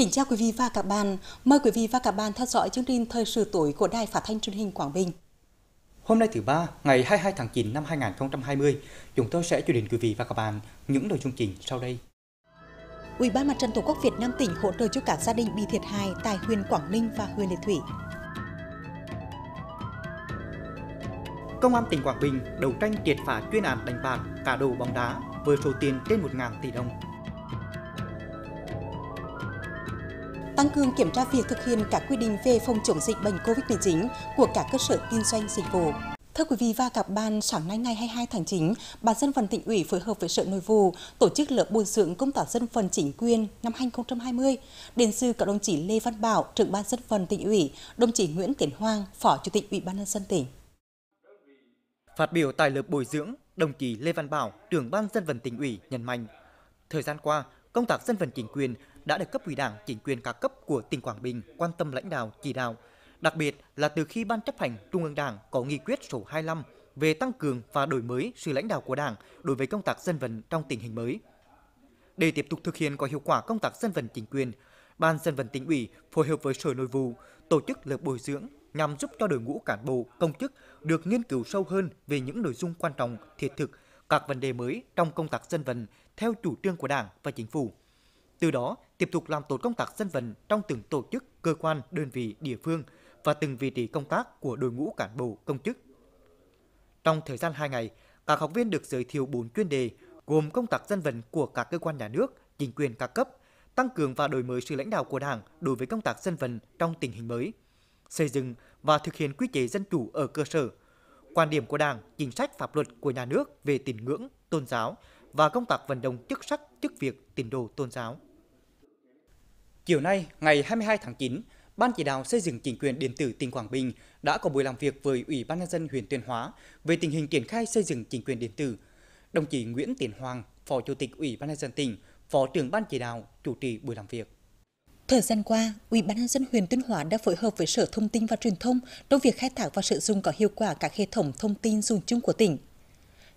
Kính chào quý vị và các bạn. Mời quý vị và các bạn theo dõi chương trình Thời sự tối của Đài Phát thanh truyền hình Quảng Bình. Hôm nay thứ ba, ngày 22 tháng 9 năm 2020, chúng tôi sẽ truyền đến quý vị và các bạn những nội dung chính sau đây. Ủy ban Mặt trận Tổ quốc Việt Nam tỉnh hỗ trợ cho các gia đình bị thiệt hại tại huyện Quảng Ninh và huyện Lệ Thủy. Công an tỉnh Quảng Bình đấu tranh triệt phá chuyên án đánh bạc cả đồ bóng đá với số tiền trên 1.000 tỷ đồng tăng cường kiểm tra việc thực hiện các quy định về phòng chống dịch bệnh COVID-19 của các cơ sở kinh doanh dịch vụ. Thưa quý vị và các bạn, sáng nay ngày 22 tháng 9, Ban dân vận tỉnh ủy phối hợp với Sở Nội vụ tổ chức lớp bồi dưỡng công tác dân vận chính quyền năm 2020. Đến dự có đồng chí Lê Văn Bảo, trưởng Ban dân vận tỉnh ủy, đồng chí Nguyễn Tiến Hoàng, Phó Chủ tịch Ủy ban nhân dân tỉnh. Phát biểu tại lớp bồi dưỡng, đồng chí Lê Văn Bảo, trưởng Ban dân vận tỉnh ủy nhấn mạnh, thời gian qua, công tác dân vận chính quyền đã được cấp ủy Đảng, chính quyền các cấp của tỉnh Quảng Bình quan tâm lãnh đạo, chỉ đạo. Đặc biệt là từ khi Ban chấp hành Trung ương Đảng có nghị quyết số 25 về tăng cường và đổi mới sự lãnh đạo của Đảng đối với công tác dân vận trong tình hình mới. Để tiếp tục thực hiện có hiệu quả công tác dân vận chính quyền, Ban dân vận tỉnh ủy phối hợp với Sở Nội vụ tổ chức lớp bồi dưỡng nhằm giúp cho đội ngũ cán bộ, công chức được nghiên cứu sâu hơn về những nội dung quan trọng, thiết thực, các vấn đề mới trong công tác dân vận theo chủ trương của Đảng và Chính phủ. Từ đó tiếp tục làm tốt công tác dân vận trong từng tổ chức, cơ quan, đơn vị, địa phương và từng vị trí công tác của đội ngũ cán bộ, công chức. Trong thời gian 2 ngày, các học viên được giới thiệu 4 chuyên đề gồm công tác dân vận của các cơ quan nhà nước, chính quyền các cấp, tăng cường và đổi mới sự lãnh đạo của Đảng đối với công tác dân vận trong tình hình mới, xây dựng và thực hiện quy chế dân chủ ở cơ sở, quan điểm của Đảng, chính sách pháp luật của nhà nước về tín ngưỡng, tôn giáo và công tác vận động chức sắc, chức việc tín đồ tôn giáo. Chiều nay, ngày 22 tháng 9, Ban chỉ đạo xây dựng chính quyền điện tử tỉnh Quảng Bình đã có buổi làm việc với Ủy ban nhân dân huyện Tuyên Hóa về tình hình triển khai xây dựng chính quyền điện tử. Đồng chí Nguyễn Tiến Hoàng, Phó Chủ tịch Ủy ban nhân dân tỉnh, Phó trưởng Ban chỉ đạo chủ trì buổi làm việc. Thời gian qua, Ủy ban nhân dân huyện Tuyên Hóa đã phối hợp với Sở Thông tin và Truyền thông trong việc khai thác và sử dụng có hiệu quả các hệ thống thông tin dùng chung của tỉnh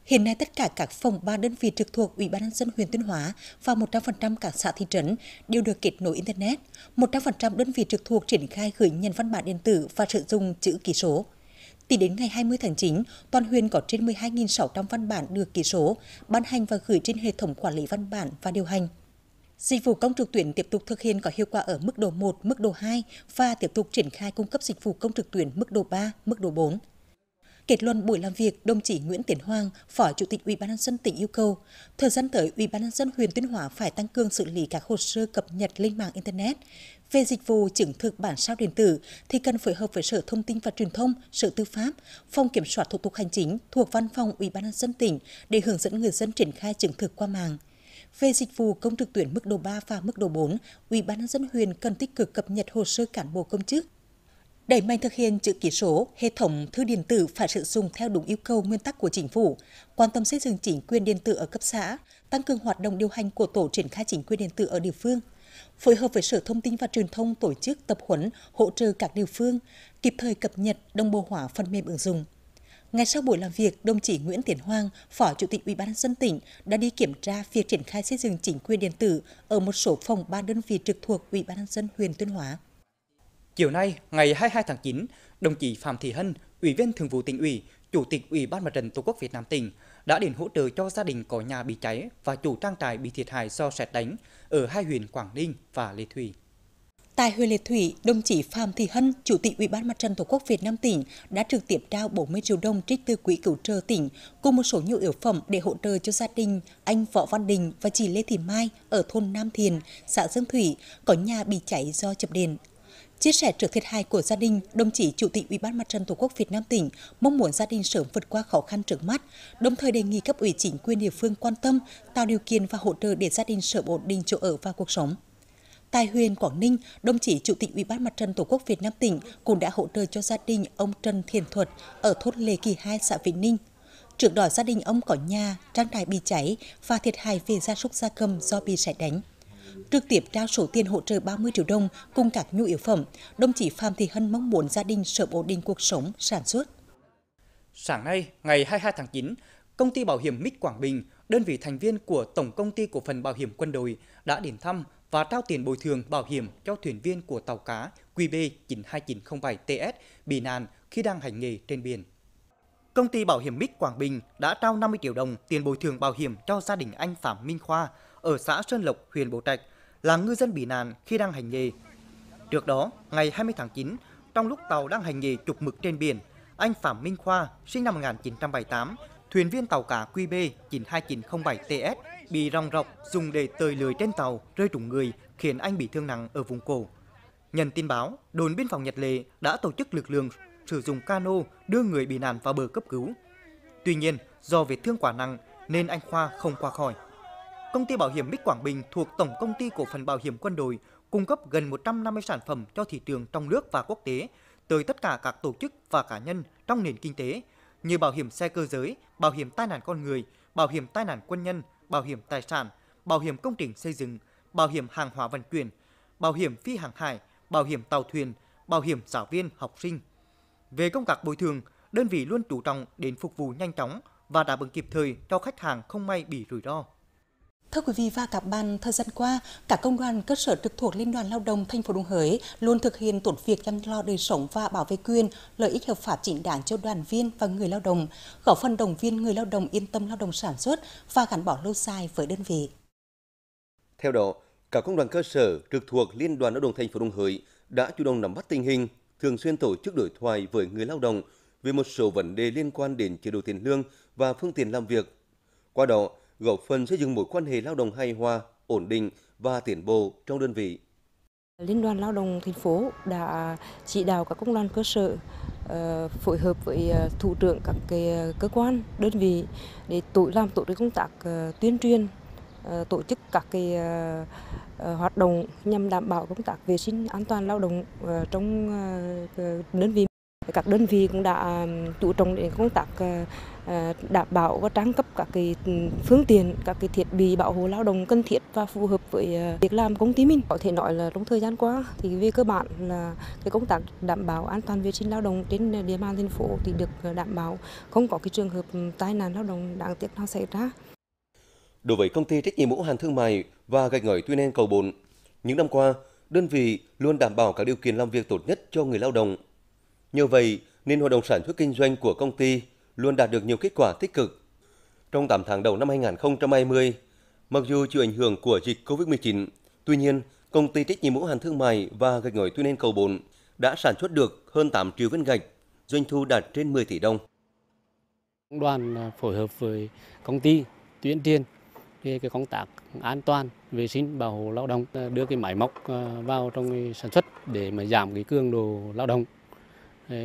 Hiện nay tất cả các phòng ban đơn vị trực thuộc Ủy ban nhân dân huyện Tuyên Hóa và 100% các xã thị trấn đều được kết nối internet. 100% đơn vị trực thuộc triển khai gửi nhận văn bản điện tử và sử dụng chữ ký số. Tính đến ngày 20 tháng 9, toàn huyện có trên 12.600 văn bản được ký số, ban hành và gửi trên hệ thống quản lý văn bản và điều hành. Dịch vụ công trực tuyến tiếp tục thực hiện có hiệu quả ở mức độ 1, mức độ 2 và tiếp tục triển khai cung cấp dịch vụ công trực tuyến mức độ 3, mức độ 4. Kết luận buổi làm việc, đồng chí Nguyễn Tiến Hoàng, Phó Chủ tịch Ủy ban nhân dân tỉnh yêu cầu thời gian tới Ủy ban nhân dân huyện Tuyên Hóa phải tăng cường xử lý các hồ sơ cập nhật lên mạng internet. Về dịch vụ chứng thực bản sao điện tử thì cần phối hợp với Sở Thông tin và Truyền thông, Sở Tư pháp, Phòng Kiểm soát thủ tục hành chính thuộc Văn phòng Ủy ban nhân dân tỉnh để hướng dẫn người dân triển khai chứng thực qua mạng về dịch vụ công trực tuyển mức độ 3 và mức độ 4, Ủy ban nhân dân huyện cần tích cực cập nhật hồ sơ cán bộ công chức Đẩy mạnh thực hiện chữ ký số, hệ thống thư điện tử phải sử dụng theo đúng yêu cầu nguyên tắc của chính phủ, quan tâm xây dựng chính quyền điện tử ở cấp xã, tăng cường hoạt động điều hành của tổ triển khai chính quyền điện tử ở địa phương, phối hợp với Sở Thông tin và Truyền thông tổ chức tập huấn hỗ trợ các địa phương kịp thời cập nhật đồng bộ hóa phần mềm ứng dụng. Ngay sau buổi làm việc, đồng chí Nguyễn Tiến Hoàng, Phó Chủ tịch Ủy ban nhân dân tỉnh đã đi kiểm tra việc triển khai xây dựng chính quyền điện tử ở một số phòng ban đơn vị trực thuộc Ủy ban nhân dân huyện Tuyên Hóa. Chiều nay, ngày 22 tháng 9, đồng chí Phạm Thị Hân, Ủy viên Thường vụ tỉnh ủy, Chủ tịch Ủy ban Mặt trận Tổ quốc Việt Nam tỉnh đã đến hỗ trợ cho gia đình có nhà bị cháy và chủ trang trại bị thiệt hại do sét đánh ở hai huyện Quảng Ninh và lê Thủy. Tại huyện Liệt Thủy, đồng chí Phạm Thị Hân, Chủ tịch Ủy ban Mặt trận Tổ quốc Việt Nam tỉnh đã trực tiếp trao 40 triệu đồng trích từ quỹ cứu trợ tỉnh cùng một số nhu yếu phẩm để hỗ trợ cho gia đình anh Võ Văn Đình và chị Lê Thị Mai ở thôn Nam Thiền, xã Dương Thủy có nhà bị cháy do chập điện Chia sẻ trước thiệt hại của gia đình, đồng chí Chủ tịch Ủy ban Mặt trận Tổ quốc Việt Nam tỉnh mong muốn gia đình sớm vượt qua khó khăn trước mắt, đồng thời đề nghị cấp ủy chính quyền địa phương quan tâm, tạo điều kiện và hỗ trợ để gia đình sớm ổn định chỗ ở và cuộc sống. Tại huyện Quảng Ninh, đồng chí Chủ tịch Ủy ban Mặt trận Tổ quốc Việt Nam tỉnh cũng đã hỗ trợ cho gia đình ông Trần Thiền Thuật ở thôn Lê Kỳ 2, xã Vĩnh Ninh. Trước đó gia đình ông có nhà, trang trại bị cháy và thiệt hại về gia súc gia cầm do bị sét đánh. Trực tiếp trao số tiền hỗ trợ 30 triệu đồng cùng các nhu yếu phẩm, đồng chí Phạm Thị Hân mong muốn gia đình sớm ổn định cuộc sống, sản xuất. Sáng nay, ngày 22 tháng 9, công ty bảo hiểm Mít Quảng Bình, đơn vị thành viên của Tổng công ty cổ phần bảo hiểm quân đội đã đến thăm và trao tiền bồi thường bảo hiểm cho thuyền viên của tàu cá QB 92907TS bị nạn khi đang hành nghề trên biển. Công ty bảo hiểm Mít Quảng Bình đã trao 50 triệu đồng tiền bồi thường bảo hiểm cho gia đình anh Phạm Minh Khoa, ở xã Sơn Lộc, huyện Bố Trạch là ngư dân bị nạn khi đang hành nghề. Trước đó, ngày 20 tháng 9, trong lúc tàu đang hành nghề chụp mực trên biển, anh Phạm Minh Khoa, sinh năm 1978, thuyền viên tàu cá QB 92907TS bị rong rọc dùng để tơi lười trên tàu rơi trúng người khiến anh bị thương nặng ở vùng cổ. Nhận tin báo, đồn biên phòng Nhật Lệ đã tổ chức lực lượng sử dụng cano đưa người bị nạn vào bờ cấp cứu. Tuy nhiên, do vết thương quá nặng nên anh Khoa không qua khỏi công ty bảo hiểm Bích Quảng Bình thuộc Tổng công ty cổ phần bảo hiểm quân đội cung cấp gần 150 sản phẩm cho thị trường trong nước và quốc tế tới tất cả các tổ chức và cá nhân trong nền kinh tế như bảo hiểm xe cơ giới, bảo hiểm tai nạn con người, bảo hiểm tai nạn quân nhân, bảo hiểm tài sản, bảo hiểm công trình xây dựng, bảo hiểm hàng hóa vận chuyển, bảo hiểm phi hàng hải, bảo hiểm tàu thuyền, bảo hiểm giáo viên, học sinh. Về công tác bồi thường, đơn vị luôn chú trọng đến phục vụ nhanh chóng và đáp ứng kịp thời cho khách hàng không may bị rủi ro. Thưa quý vị và các bạn, thời gian qua, cả công đoàn cơ sở trực thuộc Liên đoàn Lao động thành phố Đồng Hới luôn thực hiện tốt việc chăm lo đời sống và bảo vệ quyền, lợi ích hợp pháp chính đáng cho đoàn viên và người lao động, góp phần động viên người lao động yên tâm lao động sản xuất và gắn bó lâu dài với đơn vị. Theo đó, cả công đoàn cơ sở trực thuộc Liên đoàn Lao động thành phố Đồng Hới đã chủ động nắm bắt tình hình, thường xuyên tổ chức đối thoại với người lao động về một số vấn đề liên quan đến chế độ tiền lương và phương tiện làm việc. Qua đó, góp phần xây dựng mối quan hệ lao động hài hòa, ổn định và tiến bộ trong đơn vị. Liên đoàn Lao động thành phố đã chỉ đạo các công đoàn cơ sở ờ, phối hợp với ờ, thủ trưởng các cái ờ, cơ quan, đơn vị để tổ làm tổ chức công tác tuyên truyền, tổ chức các cái hoạt động nhằm đảm bảo công tác vệ sinh an toàn lao động trong đơn vị các đơn vị cũng đã chú trọng đến công tác ờ, ờ, đảm bảo và trang cấp các cái phương tiện các cái thiết bị bảo hộ lao động cần thiết và phù hợp với ờ, việc làm công ty mình có thể nói là trong thời gian qua thì về cơ bản là cái công tác đảm bảo an toàn vệ sinh lao động trên địa bàn thành phố thì được đảm bảo không có cái trường hợp tai nạn lao động đáng tiếc nào xảy ra đối với công ty trách nhiệm hữu hạn thương mại và gạch ngói Tuy Nen Cầu Bồn. Những năm qua, đơn vị luôn đảm bảo các điều kiện làm việc tốt nhất cho người lao động Nhờ vậy, nên hoạt động sản xuất kinh doanh của công ty luôn đạt được nhiều kết quả tích cực. Trong 8 tháng đầu năm 2020, mặc dù chịu ảnh hưởng của dịch COVID-19, tuy nhiên, công ty trách nhiệm hữu hạn thương mại và gạch ngói Tuyên nên Cầu Bồn đã sản xuất được hơn 8 triệu viên gạch, doanh thu đạt trên 10 tỷ đồng. Đoàn à, phối hợp với công ty tuyên truyền về cái công tác an toàn vệ sinh bảo hộ lao động à, đưa cái máy móc à, vào trong sản xuất để mà giảm cái cường độ lao động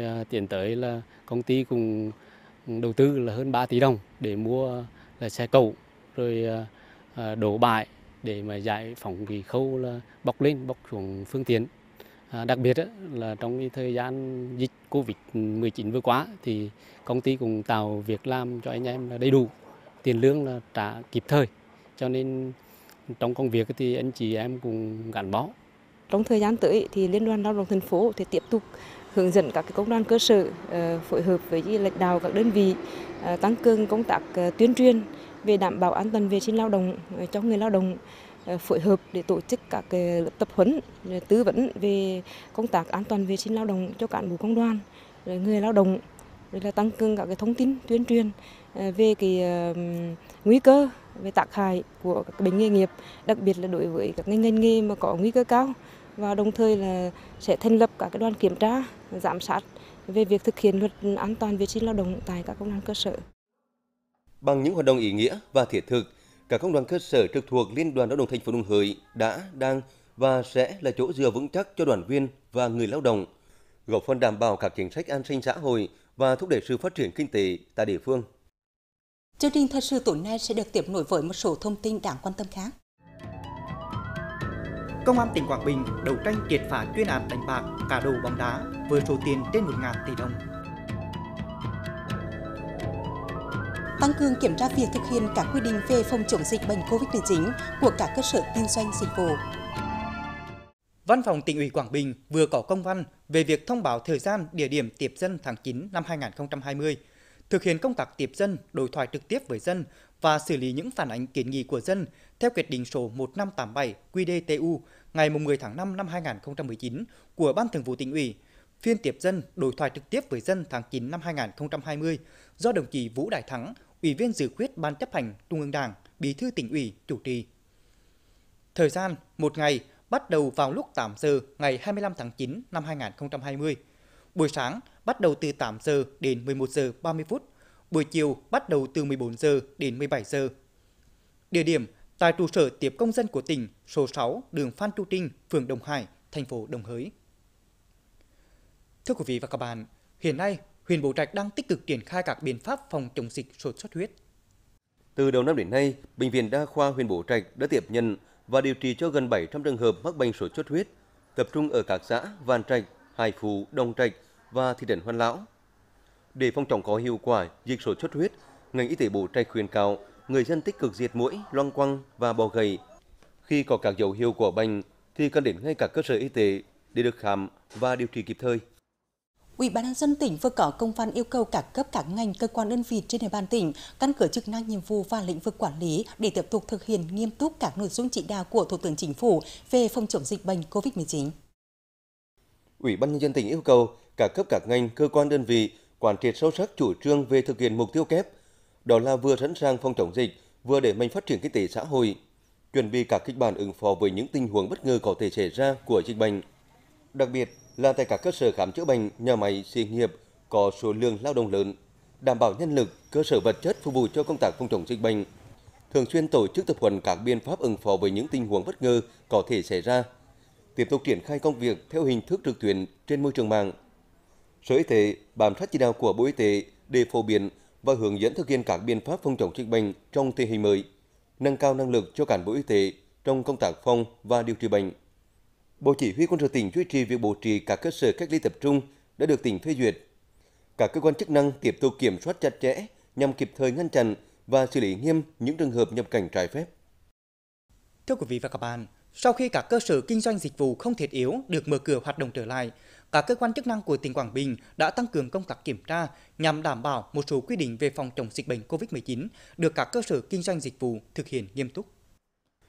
À, tiến tới là công ty cũng đầu tư là hơn 3 tỷ đồng để mua là xe cẩu rồi à, à, đổ bãi để mà giải phóng cái khâu là bọc lên bọc xuống phương tiện À, đặc biệt là trong cái thời gian dịch Covid-19 vừa qua thì công ty cũng tạo việc làm cho anh em là đầy đủ, tiền lương là trả kịp thời. Cho nên trong công việc thì anh chị em cũng gắn bó. Trong thời gian tới thì Liên đoàn Lao động thành phố thì tiếp tục hướng dẫn các công đoàn cơ sở ờ, phối hợp với lãnh đạo các đơn vị ờ, tăng cường công tác ờ, tuyên truyền về đảm bảo an toàn vệ sinh lao động cho người lao động phối hợp để tổ chức các lớp tập huấn tư vấn về công tác an toàn vệ sinh lao động cho cán bộ công đoàn người lao động rồi là tăng cường các cái thông tin tuyên truyền về cái nguy cơ về tác hại của các bệnh nghề nghiệp đặc biệt là đối với các ngành nghề mà có nguy cơ cao và đồng thời là sẽ thành lập các đoàn kiểm tra giám sát về việc thực hiện luật an toàn vệ sinh lao động tại các công đoàn cơ sở. Bằng những hoạt động ý nghĩa và thiết thực, các công đoàn cơ sở trực thuộc Liên đoàn Lao động thành phố Đồng Hới đã, đang và sẽ là chỗ dựa vững chắc cho đoàn viên và người lao động, góp phần đảm bảo các chính sách an sinh xã hội và thúc đẩy sự phát triển kinh tế tại địa phương. Chương trình thời sự tối nay sẽ được tiếp nối với một số thông tin đáng quan tâm khác. Công an tỉnh Quảng Bình đấu tranh triệt phá chuyên án đánh bạc cá độ bóng đá với số tiền trên 1.000 tỷ đồng. Tăng cường kiểm tra việc thực hiện các quy định về phòng chống dịch bệnh COVID-19 của các cơ sở kinh doanh dịch vụ. Văn phòng tỉnh ủy Quảng Bình vừa có công văn về việc thông báo thời gian địa điểm tiếp dân tháng 9 năm 2020, thực hiện công tác tiếp dân, đối thoại trực tiếp với dân và xử lý những phản ánh kiến nghị của dân theo quyết định số 1587 QDTU ngày 10 tháng 5 năm 2019 của Ban Thường vụ tỉnh ủy, phiên tiếp dân đối thoại trực tiếp với dân tháng 9 năm 2020 do đồng chí Vũ Đại Thắng, Ủy viên dự khuyết Ban chấp hành Trung ương Đảng, Bí thư tỉnh ủy chủ trì. Thời gian một ngày bắt đầu vào lúc 8 giờ ngày 25 tháng 9 năm 2020. Buổi sáng bắt đầu từ 8 giờ đến 11 giờ 30 phút. Buổi chiều bắt đầu từ 14 giờ đến 17 giờ. Địa điểm tại trụ sở tiếp công dân của tỉnh số 6 đường Phan Chu Trinh, phường Đồng Hải, thành phố Đồng Hới. Thưa quý vị và các bạn, hiện nay huyện Bố Trạch đang tích cực triển khai các biện pháp phòng chống dịch sốt xuất huyết. Từ đầu năm đến nay, bệnh viện đa khoa huyện Bố Trạch đã tiếp nhận và điều trị cho gần 700 trường hợp mắc bệnh sốt xuất huyết, tập trung ở các xã Vạn Trạch, Hải Phú, Đồng Trạch và thị trấn Hoan Lão. Để phòng chống có hiệu quả dịch sốt xuất huyết, ngành y tế Bố Trạch khuyên cáo người dân tích cực diệt mũi, loang quăng và bò gầy. Khi có các dấu hiệu của bệnh thì cần đến ngay các cơ sở y tế để được khám và điều trị kịp thời. Ủy ban nhân dân tỉnh vừa có công văn yêu cầu các cấp các ngành cơ quan đơn vị trên địa bàn tỉnh căn cứ chức năng nhiệm vụ và lĩnh vực quản lý để tiếp tục thực hiện nghiêm túc các nội dung chỉ đạo của Thủ tướng Chính phủ về phòng chống dịch bệnh COVID-19. Ủy ban nhân dân tỉnh yêu cầu các cấp các ngành cơ quan đơn vị quán triệt sâu sắc chủ trương về thực hiện mục tiêu kép đó là vừa sẵn sàng phòng chống dịch, vừa để mạnh phát triển kinh tế xã hội, chuẩn bị các kịch bản ứng phó với những tình huống bất ngờ có thể xảy ra của dịch bệnh. Đặc biệt là tại các cơ sở khám chữa bệnh, nhà máy, xí nghiệp có số lượng lao động lớn, đảm bảo nhân lực, cơ sở vật chất phục vụ cho công tác phòng chống dịch bệnh, thường xuyên tổ chức tập huấn các biện pháp ứng phó với những tình huống bất ngờ có thể xảy ra, tiếp tục triển khai công việc theo hình thức trực tuyến trên môi trường mạng. Sở Y tế bám sát chỉ đạo của Bộ Y tế để phổ biến và hướng dẫn thực hiện các biện pháp phòng chống dịch bệnh trong tình hình mới, nâng cao năng lực cho cán bộ y tế trong công tác phòng và điều trị bệnh. Bộ Chỉ huy quân sự tỉnh duy trì việc bố trí các cơ sở cách ly tập trung đã được tỉnh phê duyệt. Các cơ quan chức năng tiếp tục kiểm soát chặt chẽ nhằm kịp thời ngăn chặn và xử lý nghiêm những trường hợp nhập cảnh trái phép. Thưa quý vị và các bạn, sau khi các cơ sở kinh doanh dịch vụ không thiết yếu được mở cửa hoạt động trở lại, các cơ quan chức năng của tỉnh Quảng Bình đã tăng cường công tác kiểm tra nhằm đảm bảo một số quy định về phòng chống dịch bệnh COVID-19 được các cơ sở kinh doanh dịch vụ thực hiện nghiêm túc.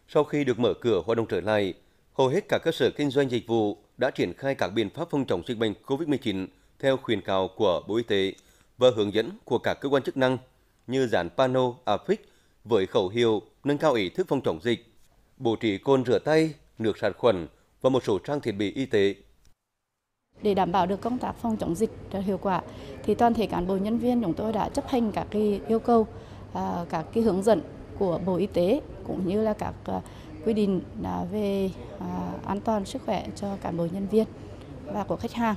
Sau khi được mở cửa hoạt động trở lại, hầu hết các cơ sở kinh doanh dịch vụ đã triển khai các biện pháp phòng chống dịch bệnh COVID-19 theo khuyến cáo của Bộ Y tế và hướng dẫn của các cơ quan chức năng như dán pano, affix với khẩu hiệu nâng cao ý thức phòng chống dịch, bố trí côn rửa tay, nước sát khuẩn và một số trang thiết bị y tế để đảm bảo được công tác phòng chống dịch hiệu quả thì toàn thể cán bộ nhân viên chúng tôi đã chấp hành các cái yêu cầu, à, các cái hướng dẫn của Bộ Y tế cũng như là các à, quy định à, về an toàn sức khỏe cho cán bộ nhân viên và của khách hàng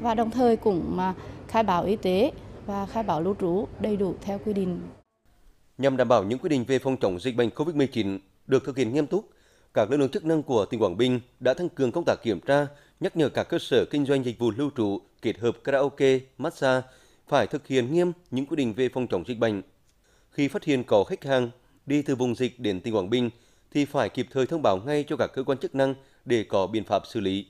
và đồng thời cũng khai báo y tế và khai báo lưu trú đầy đủ theo quy định. Nhằm đảm bảo những quy định về phòng chống dịch bệnh COVID-19 được thực hiện nghiêm túc, các lực lượng chức năng của tỉnh Quảng Bình đã tăng cường công tác kiểm tra, nhắc nhở các cơ sở kinh doanh dịch vụ lưu trú kết hợp karaoke, massage phải thực hiện nghiêm những quy định về phòng chống dịch bệnh. Khi phát hiện có khách hàng đi từ vùng dịch đến tỉnh Quảng Bình thì phải kịp thời thông báo ngay cho các cơ quan chức năng để có biện pháp xử lý.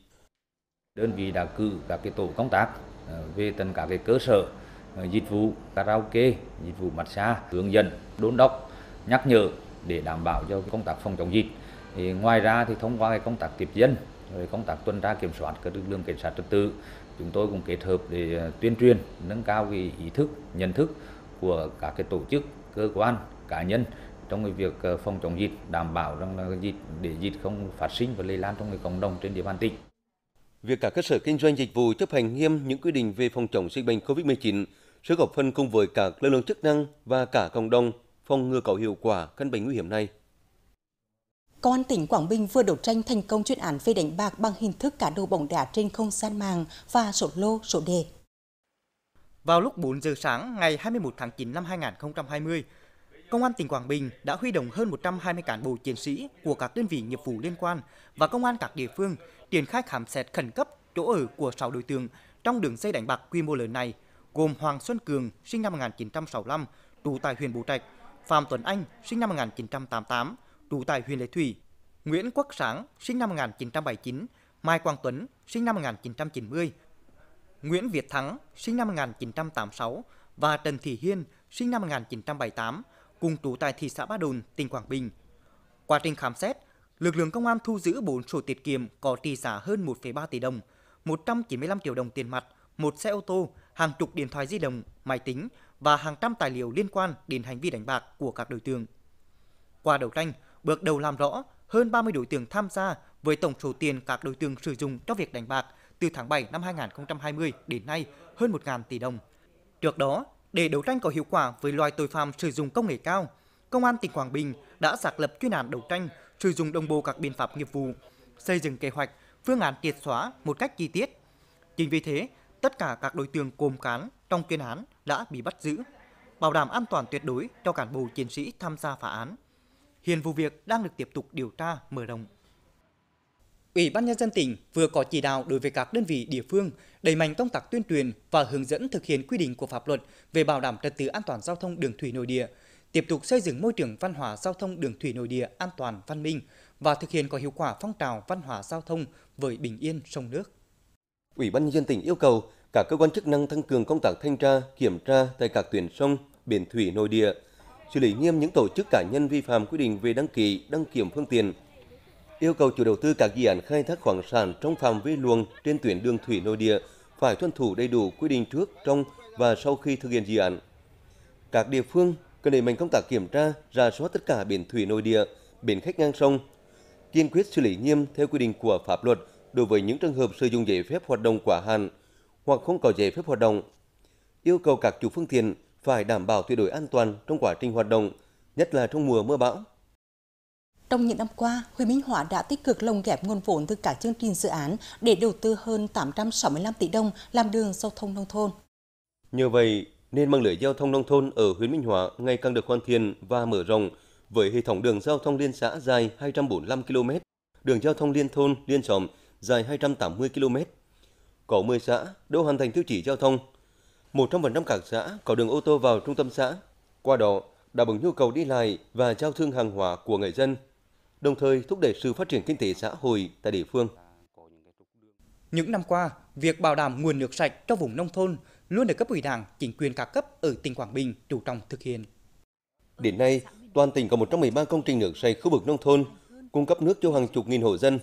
Đơn vị đã cử các cái tổ công tác ờ, về tận các cái cơ sở ờ, dịch vụ karaoke, dịch vụ massage hướng dẫn, đôn đốc, nhắc nhở để đảm bảo cho công tác phòng chống dịch. Thì ngoài ra thì thông qua cái công tác tiếp dân rồi công tác tuần tra kiểm soát các lực lượng cảnh sát trật tự chúng tôi cũng kết hợp để ờ, tuyên truyền nâng cao cái ý thức nhận thức của các cái tổ chức cơ quan cá nhân trong cái việc ờ, phòng chống dịch đảm bảo rằng là dịch để dịch không phát sinh và lây lan trong cái cộng đồng trên địa bàn tỉnh. Việc cả cơ sở kinh doanh dịch vụ chấp hành nghiêm những quy định về phòng chống dịch bệnh COVID-19 sẽ góp phần cùng với cả lực lượng chức năng và cả cộng đồng phòng ngừa có hiệu quả căn bệnh nguy hiểm này. Công an tỉnh Quảng Bình vừa đấu tranh thành công chuyên án về đánh bạc bằng hình thức cá độ bóng đá trên không gian mạng và sổ lô, sổ đề. Vào lúc 4 giờ sáng ngày 21 tháng 9 năm 2020, Công an tỉnh Quảng Bình đã huy động hơn 120 cán bộ chiến sĩ của các đơn vị nghiệp vụ liên quan và công an các địa phương triển khai khám xét khẩn cấp chỗ ở của 6 đối tượng trong đường dây đánh bạc quy mô lớn này, gồm Hoàng Xuân Cường, sinh năm 1965, trú tại huyện Bố Trạch, Phạm Tuấn Anh, sinh năm 1988, trú tại huyện Lệ Thủy, Nguyễn Quốc Sáng, sinh năm 1979, Mai Quang Tuấn, sinh năm 1990, Nguyễn Việt Thắng, sinh năm 1986 và Trần Thị Hiên, sinh năm 1978, cùng trú tại thị xã Ba Đồn, tỉnh Quảng Bình. Quá trình khám xét, lực lượng công an thu giữ 4 sổ tiết kiệm có trị giá hơn 1,3 tỷ đồng, 195 triệu đồng tiền mặt, một xe ô tô, hàng chục điện thoại di động, máy tính và hàng trăm tài liệu liên quan đến hành vi đánh bạc của các đối tượng. Qua đầu tranh, bước đầu làm rõ hơn 30 đối tượng tham gia với tổng số tiền các đối tượng sử dụng cho việc đánh bạc từ tháng 7 năm 2020 đến nay hơn 1.000 tỷ đồng. Trước đó, để đấu tranh có hiệu quả với loài tội phạm sử dụng công nghệ cao, Công an tỉnh Quảng Bình đã xác lập chuyên án đấu tranh sử dụng đồng bộ các biện pháp nghiệp vụ, xây dựng kế hoạch, phương án triệt xóa một cách chi tiết. Chính vì thế, tất cả các đối tượng cồm cán trong chuyên án đã bị bắt giữ, bảo đảm an toàn tuyệt đối cho cán bộ chiến sĩ tham gia phá án. Hiện vụ việc đang được tiếp tục điều tra mở rộng. Ủy ban nhân dân tỉnh vừa có chỉ đạo đối với các đơn vị địa phương đẩy mạnh công tác tuyên truyền và hướng dẫn thực hiện quy định của pháp luật về bảo đảm trật tự an toàn giao thông đường thủy nội địa, tiếp tục xây dựng môi trường văn hóa giao thông đường thủy nội địa an toàn văn minh và thực hiện có hiệu quả phong trào văn hóa giao thông với bình yên sông nước. Ủy ban nhân dân tỉnh yêu cầu các cơ quan chức năng tăng cường công tác thanh tra, kiểm tra tại các tuyến sông, biển thủy nội địa, xử lý nghiêm những tổ chức cá nhân vi phạm quy định về đăng ký, đăng kiểm phương tiện, yêu cầu chủ đầu tư các dự án khai thác khoáng sản trong phạm vi luồng trên tuyến đường thủy nội địa phải tuân thủ đầy đủ quy định trước, trong và sau khi thực hiện dự án. Các địa phương cần đẩy mạnh công tác kiểm tra, ra soát tất cả biển thủy nội địa, biển khách ngang sông, kiên quyết xử lý nghiêm theo quy định của pháp luật đối với những trường hợp sử dụng giấy phép hoạt động quá hạn hoặc không có giấy phép hoạt động. Yêu cầu các chủ phương tiện phải đảm bảo tuyệt đối an toàn trong quá trình hoạt động, nhất là trong mùa mưa bão. Trong những năm qua, huyện Minh Hóa đã tích cực lồng ghép nguồn vốn từ các chương trình dự án để đầu tư hơn 865 tỷ đồng làm đường giao thông nông thôn. Nhờ vậy, nên mạng lưới giao thông nông thôn ở huyện Minh Hóa ngày càng được hoàn thiện và mở rộng với hệ thống đường giao thông liên xã dài 245 km, đường giao thông liên thôn, liên xóm dài 280 km. Có 10 xã đều hoàn thành tiêu chí giao thông 100% các xã có đường ô tô vào trung tâm xã, qua đó đáp ứng nhu cầu đi lại và giao thương hàng hóa của người dân, đồng thời thúc đẩy sự phát triển kinh tế xã hội tại địa phương. Những năm qua, việc bảo đảm nguồn nước sạch cho vùng nông thôn luôn được cấp ủy Đảng, chính quyền các cấp ở tỉnh Quảng Bình chủ trọng thực hiện. Đến nay, toàn tỉnh có 113 công trình nước sạch khu vực nông thôn, cung cấp nước cho hàng chục nghìn hộ dân.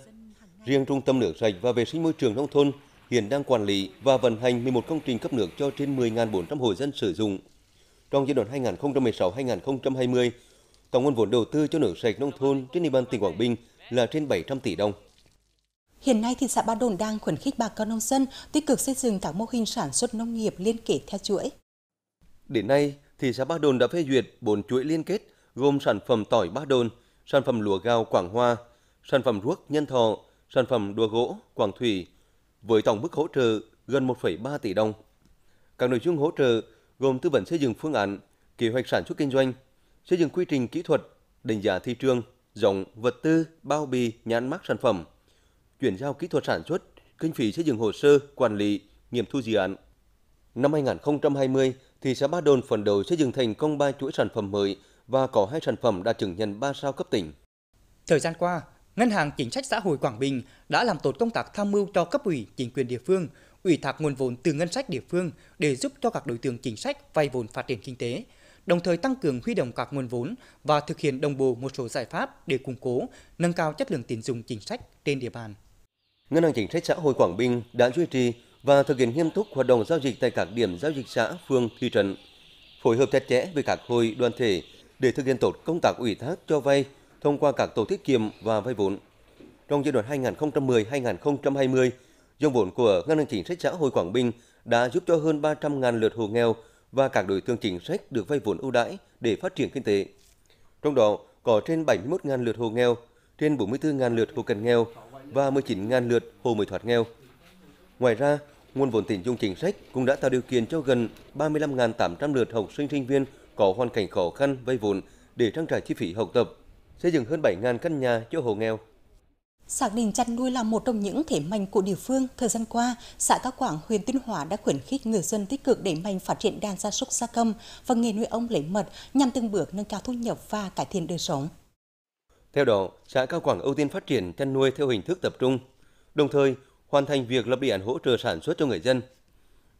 Riêng trung tâm nước sạch và vệ sinh môi trường nông thôn hiện đang quản lý và vận hành 11 công trình cấp nước cho trên 10.400 hộ dân sử dụng. Trong giai đoạn 2016-2020, tổng nguồn vốn đầu tư cho nước sạch nông thôn trên địa bàn tỉnh Quảng Bình là trên 700 tỷ đồng. Hiện nay thị xã Ba Đồn đang khuyến khích bà con nông dân tích cực xây dựng các mô hình sản xuất nông nghiệp liên kết theo chuỗi. Đến nay, thị xã Ba Đồn đã phê duyệt 4 chuỗi liên kết gồm sản phẩm tỏi Ba Đồn, sản phẩm lúa gạo Quảng Hoa, sản phẩm ruốc Nhân Thọ, sản phẩm đùa gỗ Quảng Thủy với tổng mức hỗ trợ gần 1,3 tỷ đồng. Các nội dung hỗ trợ gồm tư vấn xây dựng phương án, kế hoạch sản xuất kinh doanh, xây dựng quy trình kỹ thuật, đánh giá thị trường, giống, vật tư, bao bì, nhãn mác sản phẩm, chuyển giao kỹ thuật sản xuất, kinh phí xây dựng hồ sơ, quản lý, nghiệm thu dự án. Năm 2020, thị xã Ba Đồn phần đầu xây dựng thành công 3 chuỗi sản phẩm mới và có hai sản phẩm đạt chứng nhận 3 sao cấp tỉnh. Thời gian qua, Ngân hàng Chính sách Xã hội Quảng Bình đã làm tốt công tác tham mưu cho cấp ủy, chính quyền địa phương, ủy thác nguồn vốn từ ngân sách địa phương để giúp cho các đối tượng chính sách vay vốn phát triển kinh tế, đồng thời tăng cường huy động các nguồn vốn và thực hiện đồng bộ một số giải pháp để củng cố, nâng cao chất lượng tín dụng chính sách trên địa bàn. Ngân hàng Chính sách Xã hội Quảng Bình đã duy trì và thực hiện nghiêm túc hoạt động giao dịch tại các điểm giao dịch xã, phường, thị trấn, phối hợp chặt chẽ với các hội đoàn thể để thực hiện tốt công tác ủy thác cho vay thông qua các tổ tiết kiệm và vay vốn. Trong giai đoạn 2010-2020, dòng vốn của Ngân hàng Chính sách Xã hội Quảng Bình đã giúp cho hơn 300.000 lượt hộ nghèo và các đối tượng chính sách được vay vốn ưu đãi để phát triển kinh tế. Trong đó có trên 71.000 lượt hộ nghèo, trên 44.000 lượt hộ cận nghèo và 19.000 lượt hộ mới thoát nghèo. Ngoài ra, nguồn vốn tín dụng chính sách cũng đã tạo điều kiện cho gần 35.800 lượt học sinh sinh viên có hoàn cảnh khó khăn vay vốn để trang trải chi phí học tập xây dựng hơn 7.000 căn nhà cho hộ nghèo. Xác định chăn nuôi là một trong những thế mạnh của địa phương, thời gian qua, xã Cao Quảng, huyện Tuyên Hóa đã khuyến khích người dân tích cực đẩy mạnh phát triển đàn gia súc gia cầm và nghề nuôi ong lấy mật nhằm từng bước nâng cao thu nhập và cải thiện đời sống. Theo đó, xã Cao Quảng ưu tiên phát triển chăn nuôi theo hình thức tập trung, đồng thời hoàn thành việc lập đề án hỗ trợ sản xuất cho người dân.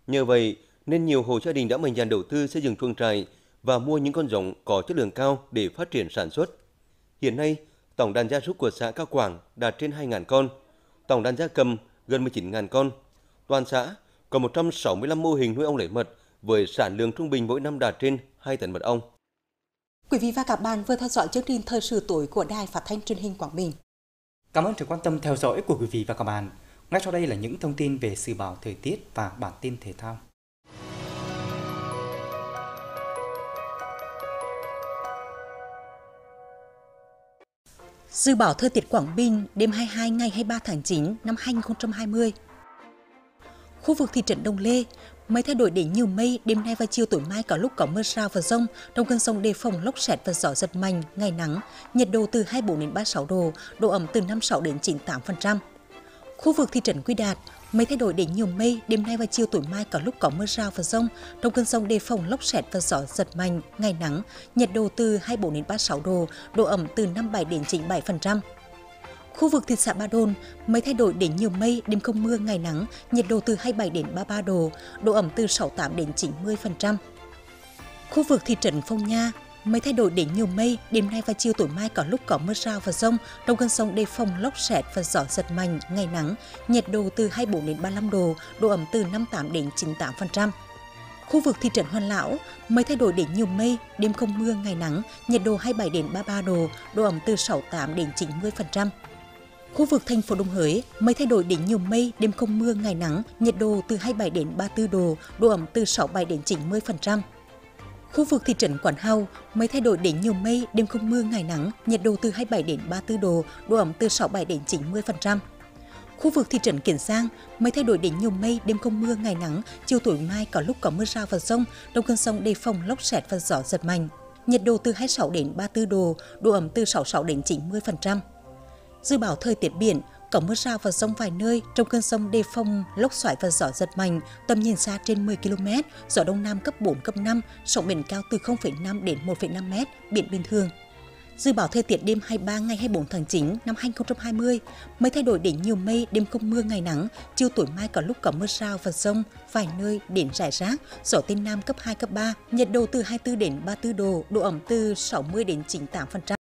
Nhờ vậy, nên nhiều hộ gia đình đã mạnh dạn đầu tư xây dựng chuồng trại và mua những con giống có chất lượng cao để phát triển sản xuất. Hiện nay, tổng đàn gia súc của xã Cao Quảng đạt trên 2.000 con, tổng đàn gia cầm gần 19.000 con. Toàn xã có 165 mô hình nuôi ong lấy mật với sản lượng trung bình mỗi năm đạt trên 2 tấn mật ong. Quý vị và các bạn vừa theo dõi chương trình Thời sự tối của Đài Phát thanh truyền hình Quảng Bình. Cảm ơn sự quan tâm theo dõi của quý vị và các bạn. Ngay sau đây là những thông tin về dự báo thời tiết và bản tin thể thao. Dự báo thời tiết Quảng Bình đêm 22 ngày 23 tháng 9 năm 2020. Khu vực thị trấn Đông Lê, mây thay đổi đến nhiều mây, đêm nay và chiều tối mai có lúc có mưa rào và rông, trong cơn rông đề phòng lốc sét và gió giật mạnh, ngày nắng, nhiệt độ từ 24 đến 36 độ, độ ẩm từ 56 đến 98%. Khu vực thị trấn Quy Đạt, mây thay đổi đến nhiều mây, đêm nay và chiều tối mai có lúc có mưa rào và rông. Trong cơn rông đề phòng lốc sét và gió giật mạnh, ngày nắng, nhiệt độ từ 24 đến 36 độ, độ ẩm từ 57 đến 97%. Khu vực thị xã Ba Đồn, mây thay đổi đến nhiều mây, đêm không mưa, ngày nắng, nhiệt độ từ 27 đến 33 độ, độ ẩm từ 68 đến 90%. Khu vực thị trấn Phong Nha, Mây thay đổi đến nhiều mây, đêm nay và chiều tối mai có lúc có mưa rào và rông, trong cơn sông đề phòng lốc sét và gió giật mạnh, ngày nắng, nhiệt độ từ 24 đến 35 độ, độ ẩm từ 58 đến 98%. Khu vực thị trấn Hoàn Lão, mây thay đổi đến nhiều mây, đêm không mưa, ngày nắng, nhiệt độ 27 đến 33 độ, độ ẩm từ 68 đến 90%. Khu vực thành phố đông Hới, mây thay đổi đến nhiều mây, đêm không mưa, ngày nắng, nhiệt độ từ 27 đến 34 độ, độ ẩm từ 67 đến 90%. Khu vực thị trấn Quảng Hào, mây thay đổi đến nhiều mây, đêm không mưa, ngày nắng, nhiệt độ từ 27 đến 34 độ, độ ẩm từ 67 đến 90%. Khu vực thị trấn Kiển Giang, mây thay đổi đến nhiều mây, đêm không mưa, ngày nắng, chiều tối mai có lúc có mưa rào và rông, đông cơn sông đề phòng lốc sét và gió giật mạnh. Nhiệt độ từ 26 đến 34 độ, độ ẩm từ 66 đến 90%. Dự báo thời tiết biển, có mưa rào và rông vài nơi, trong cơn rông đề phòng lốc xoáy và gió giật mạnh, tầm nhìn xa trên 10 km, gió đông nam cấp 4 cấp 5, sóng biển cao từ 0,5 đến 1,5 m, biển bình thường. Dự báo thời tiết đêm 23 ngày 24 tháng 9 năm 2020, mới thay đổi đến nhiều mây, đêm không mưa ngày nắng, chiều tối mai có lúc có mưa rào và rông, vài nơi đến rải rác, gió tây nam cấp 2 cấp 3, nhiệt độ từ 24 đến 34 độ, độ ẩm từ 60 đến 98%.